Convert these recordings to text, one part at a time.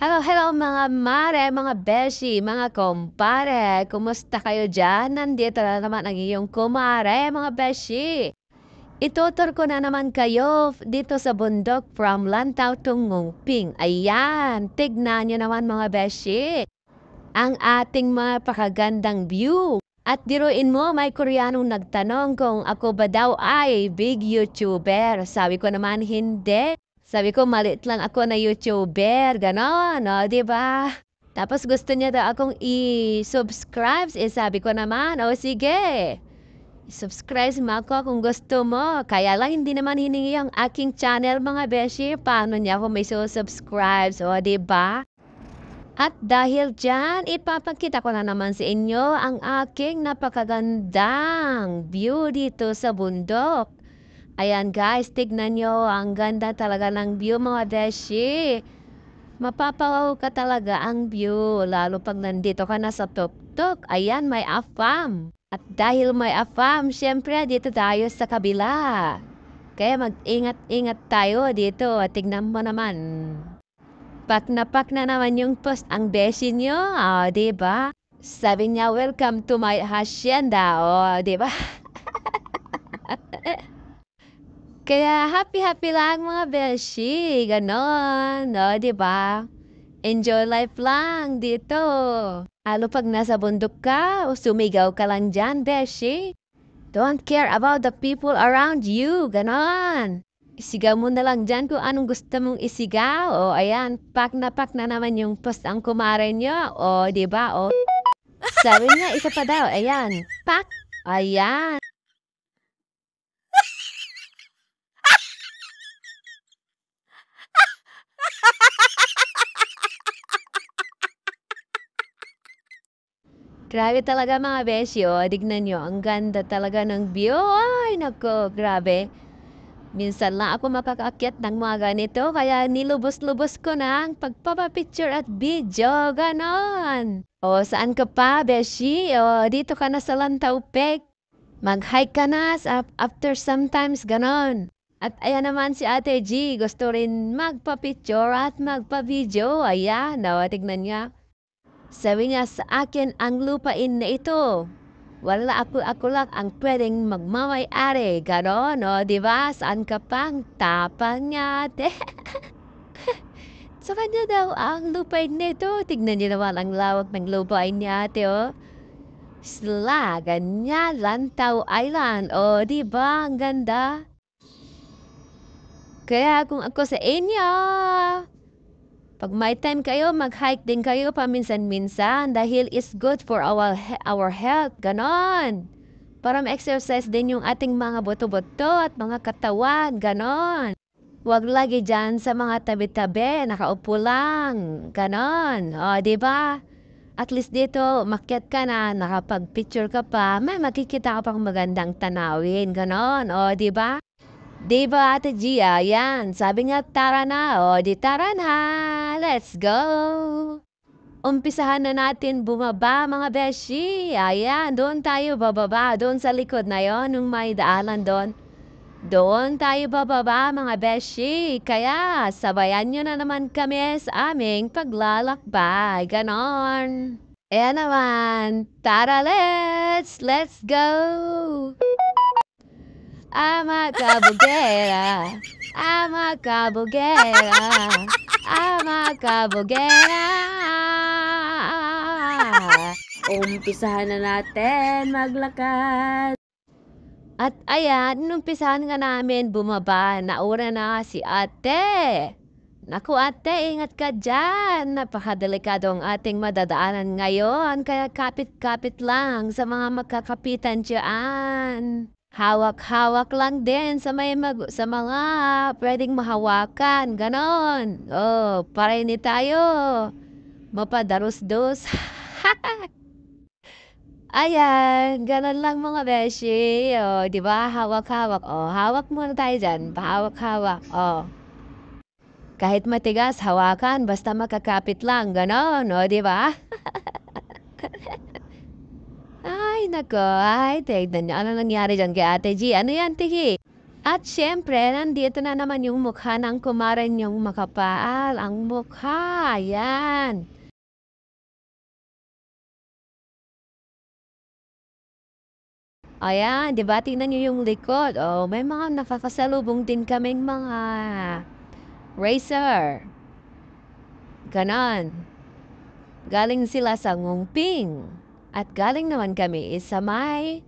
Hello, hello mga mare, mga beshi, mga kompare. Kumusta kayo dyan? Nandito na naman ang iyong kumare, mga beshi. Itutur ko na naman kayo dito sa bundok from Lantau to Ping. Ayan, tignan nyo naman mga beshi. Ang ating mga pakagandang view. At diruin mo, may Koreanong nagtanong kung ako ba daw ay big YouTuber. Sabi ko naman, hindi. Sabi ko, malit lang ako na YouTuber, gano'n, no, ba? Diba? Tapos gusto niya daw akong i-subscribe. Eh, sabi ko naman, o oh, sige, subscribe mo ako kung gusto mo. Kaya lang hindi naman hiningi ang aking channel mga beshi. Paano niya ako may subscribe, O, oh, ba? Diba? At dahil dyan, ipapakita ko na naman sa inyo ang aking napakagandang beauty to sa bundok. Ayan guys, tignan nyo. Ang ganda talaga ng view mga beshi. Mapapawaw ka talaga ang view. Lalo pag nandito ka na sa tuktok. Ayan, may afam. At dahil may afam, syempre dito tayo sa kabila. Kaya mag-ingat-ingat tayo dito. At tignan mo naman. Pak na pak na naman yung post ang beshi nyo. O, oh, diba? Sabi niya, welcome to my hacienda. O, oh, diba? Kaya happy-happy lang mga beshi, Ganon. No, di ba? Enjoy life lang dito. Lalo pag nasa bundok ka o sumigaw ka lang dyan, Beshi. Don't care about the people around you. Ganon. Isigaw mo na lang dyan kung anong gusto mong isigaw. O ayan, pak na pak na naman yung post ang kumare nyo. O, di ba? O, sabi niya, isa pa daw. Ayan, pak. Ayan. Grabe talaga mga besyo. Oh. Dignan nyo, ang ganda talaga ng view. Ay, nako, grabe. Minsan lang ako makakakyat ng mga ganito, kaya nilubos-lubos ko na ang pagpapapicture at video, ganon. O saan ka pa, Beshi? O dito ka na sa Lantaw Mag-hike ka na after sometimes, ganon. At ayan naman si Ate G, gusto rin magpapicture at magpa-video. Ayan, o, tignan niya. Sabi niya sa akin ang lupain na ito. Wala ako ako lang ang pwedeng magmamay-ari. Ganon, no? Oh, di ba? Saan ka pang tapang niya? sa kanya daw ang lupain nito. Tignan niyo naman ang lawak ng lupain niya, ate, oh. Sla, ganyan, Lantaw Island. O, oh, di ba? Ang ganda. Kaya kung ako sa inyo, pag may time kayo, mag-hike din kayo paminsan-minsan dahil it's good for our, our health. Ganon. Para ma-exercise din yung ating mga buto boto at mga katawan. Ganon. Huwag lagi dyan sa mga tabi-tabi, nakaupo lang. Ganon. O, di ba? At least dito, makyat ka na, nakapag-picture ka pa, may makikita ka pang magandang tanawin. Ganon. O, di ba? Diba Ate Gia? Yan, sabi nga tara na, o di tara na, let's go! Umpisahan na natin bumaba mga beshi. Ayan, doon tayo bababa, doon sa likod na yon nung may daalan doon. Doon tayo bababa mga beshi. Kaya sabayan nyo na naman kami sa aming paglalakbay. Ganon. Ayan naman. Tara, let's! Let's go! I'm a cabogera. I'm a cabogera. I'm a cabogera. Umpisahan na natin maglakad. At ayan, numpisahan nga namin bumaba. Naura na si ate. Naku ate, ingat ka dyan. Napakadelikado ang ating madadaanan ngayon. Kaya kapit-kapit lang sa mga magkakapitan dyan. Hawak-hawak lang din sa may mag- sa mga pwedeng mahawakan, ganon. Oh, para ni tayo. Mapadarus-dos. Ayan, ganon lang mga beshi. Oh, di ba? Hawak-hawak. Oh, hawak muna tayo dyan. Pahawak-hawak. Oh. Kahit matigas, hawakan. Basta makakapit lang. Ganon. Oh, di ba? Ay, nako. Ay, tignan nyo. Ano nangyari dyan kay Ate G? Ano yan, Tiki? At syempre, nandito na naman yung mukha ng kumaran yung makapaal. Ang mukha. Ayan. Ayan, di ba? Tingnan nyo yung likod. Oh, may mga napapasalubong din kaming mga racer. Ganon. Galing sila sa ngungping. At galing naman kami sa may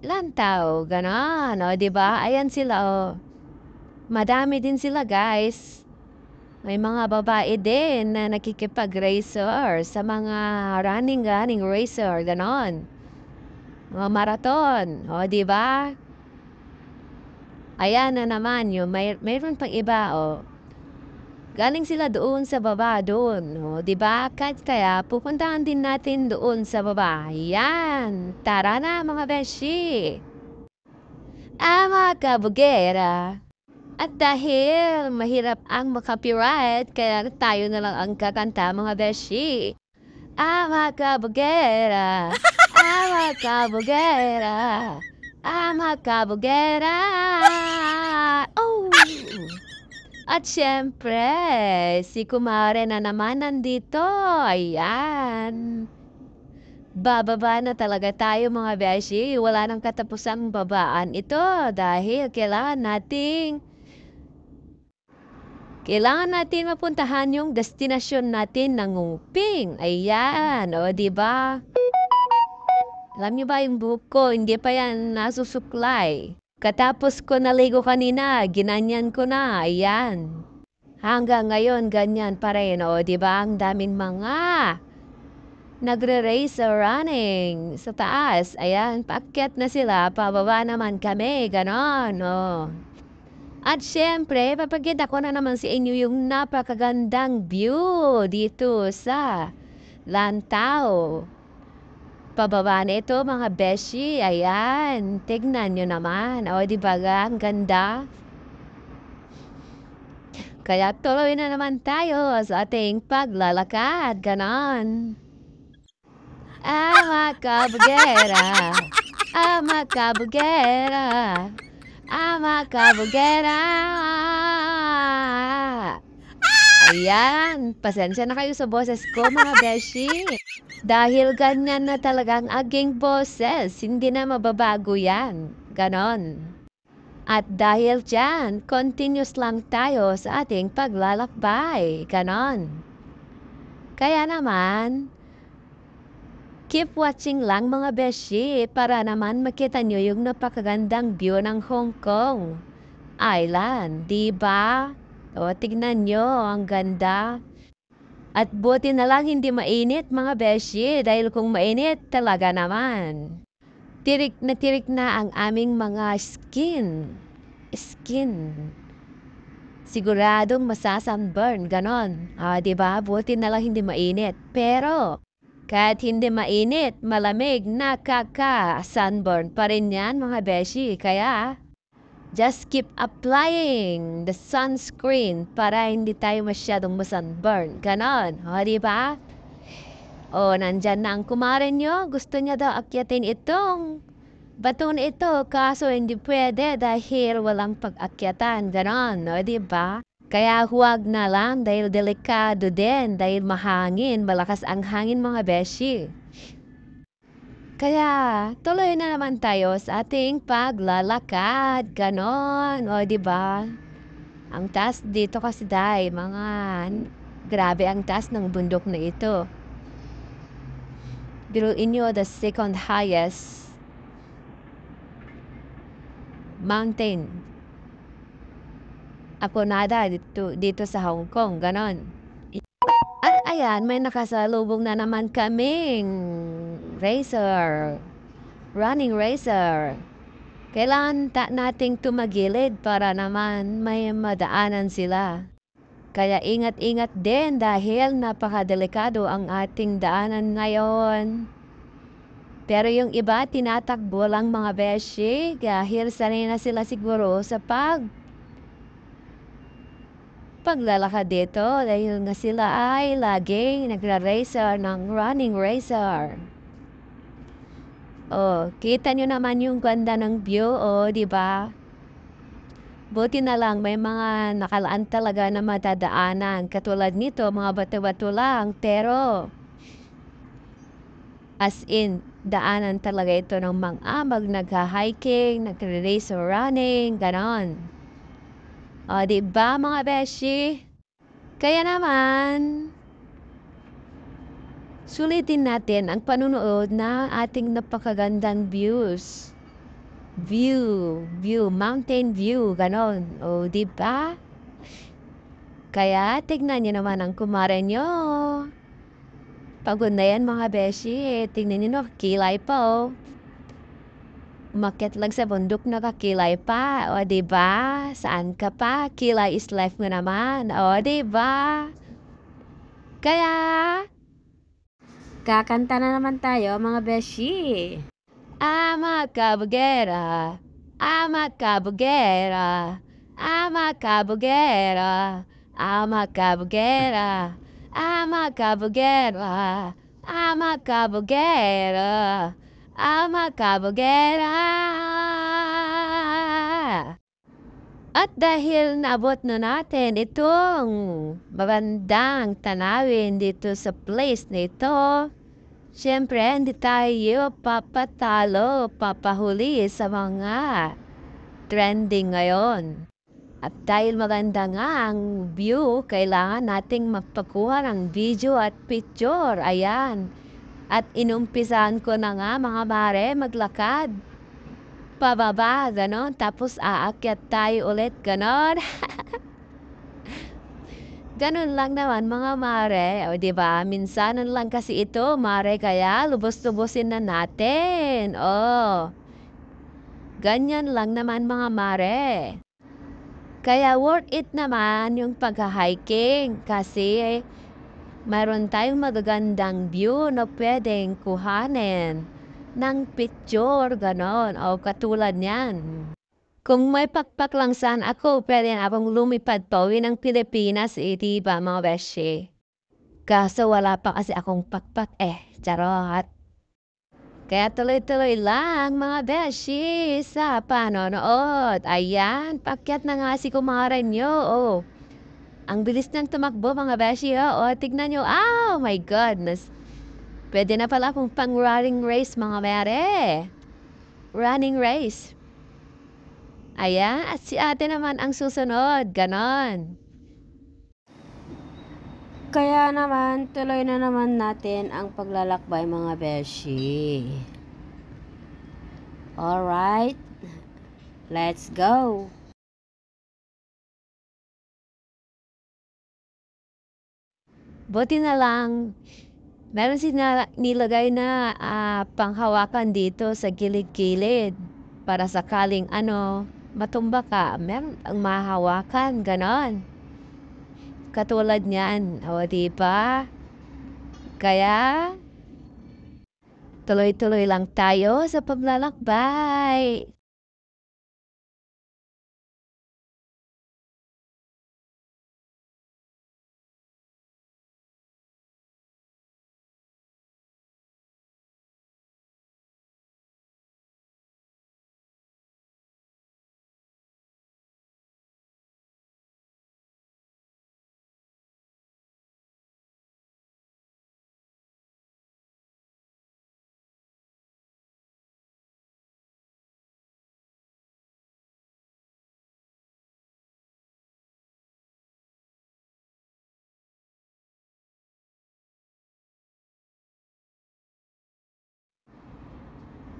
lantaw, ganon, o, diba? Ayan sila, o. Madami din sila, guys. May mga babae din na nakikipag-racer sa mga running-running racer, ganon. Mga marathon, o, diba? Ayan na naman, yung may, mayroon pang iba, o. Galing sila doon sa baba doon, no? 'di ba? kaya pupuntahan din natin doon sa baba. Yan. Tara na mga beshi. Ah, mga kabugera. At dahil mahirap ang makapirate, kaya tayo na lang ang kakanta mga beshi. Ah, mga kabugera. Ah, mga kabugera. Ah, mga kabugera. Oh! At syempre, si kumare na naman nandito. Ayan. Bababa na talaga tayo mga beshi. Wala nang katapusang babaan ito dahil kailangan nating kailangan natin mapuntahan yung destinasyon natin ng nguping. Ayan, o di ba? Alam niyo ba yung buhok ko? hindi pa yan nasusuklay. Katapos ko naligo kanina, ginanyan ko na, ayan. Hanggang ngayon, ganyan pa rin, o, di ba? Ang daming mga nagre-race or running sa taas. Ayan, paakyat na sila, pababa naman kami, ganon, o. At syempre, papagkita ko na naman sa si inyo yung napakagandang view dito sa Lantao. Pababa na mga beshi. Ayan. Tignan nyo naman. O, di ba ga? Ang ganda. Kaya tuloy na naman tayo sa ating paglalakad. Ganon. Ah, mga kabugera. Ah, mga kabugera. Ah, kabugera. Ayan, pasensya na kayo sa boses ko mga beshi. Dahil ganyan na talagang aging boses, hindi na mababago yan. Ganon. At dahil dyan, continuous lang tayo sa ating paglalakbay. Ganon. Kaya naman, keep watching lang mga beshi para naman makita nyo yung napakagandang view ng Hong Kong Island, di ba? O, tignan nyo, ang ganda. At buti na lang hindi mainit mga beshi dahil kung mainit talaga naman. Tirik na tirik na ang aming mga skin. Skin. Siguradong masasunburn, ganon. Ah, di ba? Buti na lang hindi mainit. Pero, kahit hindi mainit, malamig, nakaka-sunburn pa rin yan mga beshi. Kaya, just keep applying the sunscreen para hindi tayo masyadong masunburn. Ganon. O, di ba? O, nandyan na ang kumare nyo. Gusto niya daw akyatin itong batong ito. Kaso hindi pwede dahil walang pag-akyatan. Ganon. O, di ba? Kaya huwag na lang dahil delikado din, dahil mahangin, malakas ang hangin mga beshi. Kaya, tuloy na naman tayo sa ating paglalakad. Ganon, o ba? Ang taas dito kasi dahil mga grabe ang taas ng bundok na ito. Biruin nyo the second highest mountain. Aponada dito, dito sa Hong Kong, ganon. At ah, ayan, may nakasalubong na naman kaming racer, running racer. Kailangan ta- nating tumagilid para naman may madaanan sila. Kaya ingat-ingat din dahil napakadelikado ang ating daanan ngayon. Pero yung iba tinatakbo lang mga beshi dahil sanay na sila siguro sa pag paglalakad dito dahil nga sila ay laging nagra-racer ng running racer. Oh, kita nyo naman yung ganda ng view, oh, di ba? Buti na lang may mga nakalaan talaga na matadaanan. Katulad nito, mga bato-bato lang, pero as in, daanan talaga ito ng mga amag, nagha-hiking, nagre-race or running, ganon. O, di ba mga beshi? Kaya naman, Sulitin natin ang panunood na ating napakagandang views. View, view, mountain view, ganon. O, di ba? Kaya, tignan niyo naman ang kumare nyo. Pagod na yan mga beshi. Eh, tignan niyo, kilay pa o. Oh. Umakit lang sa bundok, nakakilay pa. O, di ba? Saan ka pa? Kilay is life mo naman. O, di ba? Kaya, Kakanta na naman tayo mga beshi. Ama kabugera, ama kabugera, ama kabugera, ama kabugera, ama kabugera, ama kabugera, ama kabugera. At dahil naabot na natin itong mabandang tanawin dito sa place na ito, syempre hindi tayo papatalo, papahuli sa mga trending ngayon. At dahil maganda nga ang view, kailangan nating mapakuha ng video at picture. Ayan. At inumpisahan ko na nga mga mare maglakad pababa, ganon. Tapos aakyat tayo ulit, ganon. ganon lang naman mga mare. O ba diba? Minsanan lang kasi ito, mare. Kaya lubos-lubosin na natin. Oh. Ganyan lang naman mga mare. Kaya worth it naman yung pagka-hiking kasi eh, mayroon tayong magagandang view na pwedeng kuhanin ng picture, ganon. O katulad niyan. Kung may pakpak lang saan ako, pwede na akong lumipad pauwi ng Pilipinas, eh, di ba mga beshi? Kaso wala pa kasi akong pakpak eh, charot. Kaya tuloy-tuloy lang mga beshi sa panonood. Ayan, pakyat na nga si Kumara nyo. Oh. Ang bilis niyang tumakbo mga beshi. Oh. oh, tignan nyo. Oh my goodness. Pwede na pala kung pang running race mga mayari. Running race. Ayan, at si ate naman ang susunod. Ganon. Kaya naman, tuloy na naman natin ang paglalakbay mga beshi. Alright, let's go! Buti na lang, Meron sila nilagay na uh, panghawakan dito sa gilid-gilid para sakaling ano, matumba ka, meron ang mahawakan, ganon. Katulad niyan, o di ba? Kaya, tuloy-tuloy lang tayo sa paglalakbay.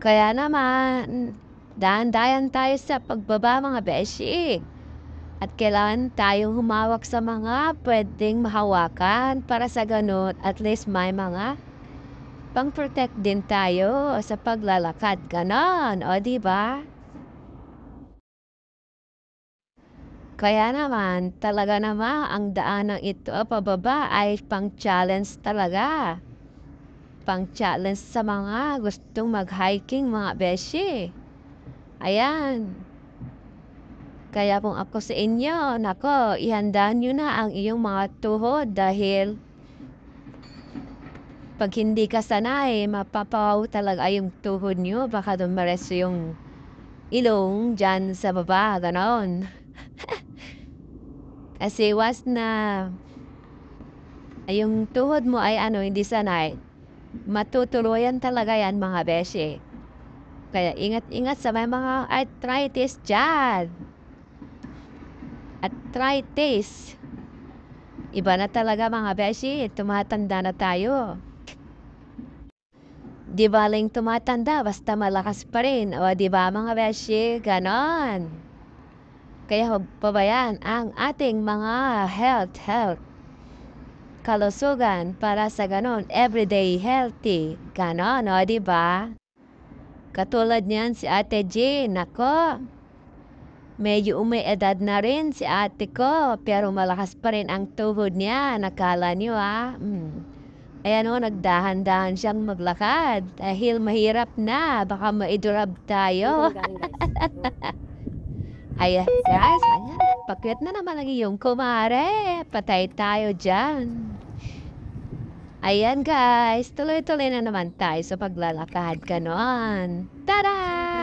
Kaya naman, dahan-dahan tayo sa pagbaba mga beshi. At kailan tayong humawak sa mga pwedeng mahawakan para sa ganun at least may mga pang-protect din tayo sa paglalakad. Ganon, o di ba? Kaya naman, talaga naman ang daan ng ito pababa ay pang-challenge talaga pang-challenge sa mga gustong mag-hiking mga beshi. Ayan. Kaya pong ako sa inyo, nako, ihanda nyo na ang iyong mga tuhod dahil pag hindi ka sanay, mapapaw talaga yung tuhod nyo. Baka dumares yung ilong dyan sa baba, ganon. Kasi was na yung tuhod mo ay ano, hindi sanay, matutuloyan talaga yan mga beshi. Kaya ingat-ingat sa may mga arthritis dyan. Arthritis. Iba na talaga mga beshi, tumatanda na tayo. Di baling tumatanda, basta malakas pa rin. O di ba mga beshi, ganon. Kaya huwag ang ating mga health, health kalusugan para sa ganon everyday healthy. Ganon, o, di ba? Katulad niyan si Ate G, nako. Medyo umiedad na rin si ate ko, pero malakas pa rin ang tuhod niya, nakala niyo ah. Hmm. Ayan o, nagdahan-dahan siyang maglakad dahil mahirap na, baka maidurab tayo. Ay, guys, ayan. Pakyat na naman ang iyong kumare. Patay tayo dyan. Ayan guys, tuloy-tuloy na naman tayo sa paglalakad ka Tada!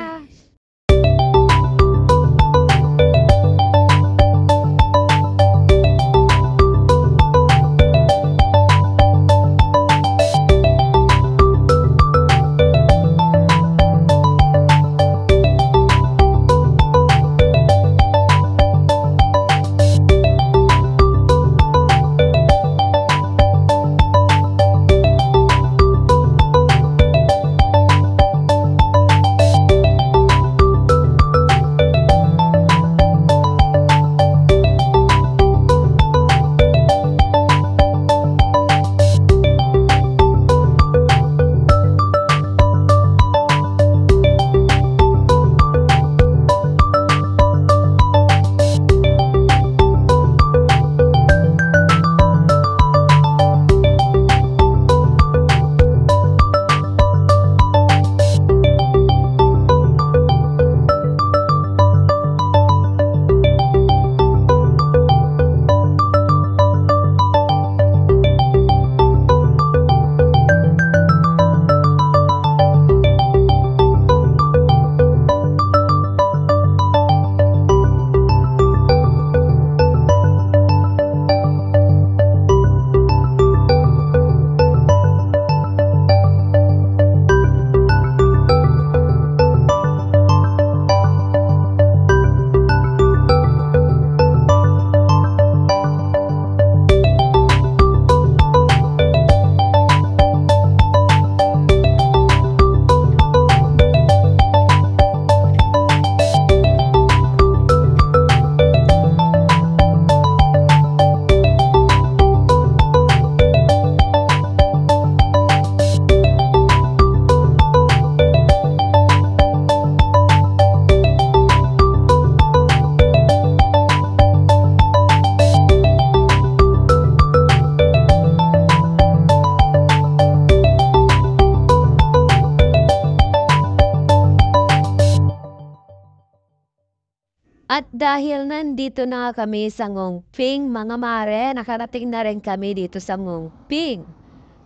dahil nandito na kami sa Ping, mga mare, nakarating na rin kami dito sa Ping.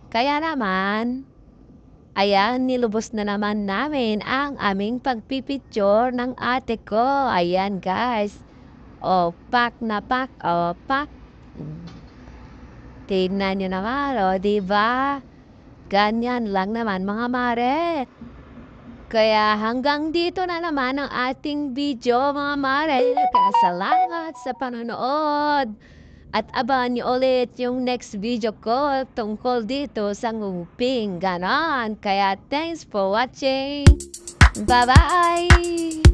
Kaya naman, ayan, nilubos na naman namin ang aming pagpipicture ng ate ko. Ayan, guys. O, pak na pak, o, pak. Tingnan nyo naman, o, oh, diba? Ganyan lang naman, mga mare. Kaya hanggang dito na naman ang ating video mga Marel. Kaya salamat sa panonood. At abangan niyo ulit yung next video ko tungkol dito sa nguping. Ganon. Kaya thanks for watching. Bye-bye!